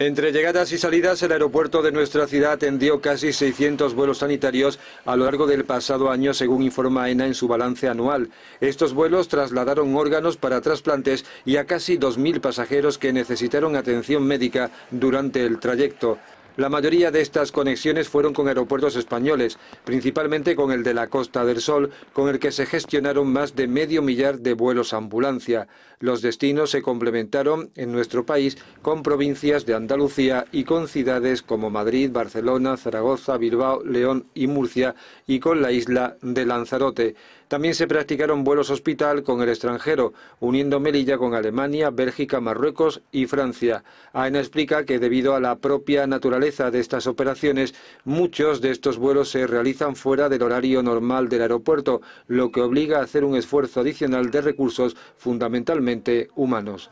Entre llegadas y salidas, el aeropuerto de nuestra ciudad atendió casi 600 vuelos sanitarios a lo largo del pasado año, según informa ENA en su balance anual. Estos vuelos trasladaron órganos para trasplantes y a casi 2.000 pasajeros que necesitaron atención médica durante el trayecto. La mayoría de estas conexiones fueron con aeropuertos españoles, principalmente con el de la Costa del Sol, con el que se gestionaron más de medio millar de vuelos ambulancia. Los destinos se complementaron en nuestro país con provincias de Andalucía y con ciudades como Madrid, Barcelona, Zaragoza, Bilbao, León y Murcia y con la isla de Lanzarote. También se practicaron vuelos hospital con el extranjero, uniendo Melilla con Alemania, Bélgica, Marruecos y Francia. AENA explica que debido a la propia naturaleza de estas operaciones, muchos de estos vuelos se realizan fuera del horario normal del aeropuerto, lo que obliga a hacer un esfuerzo adicional de recursos fundamentalmente humanos.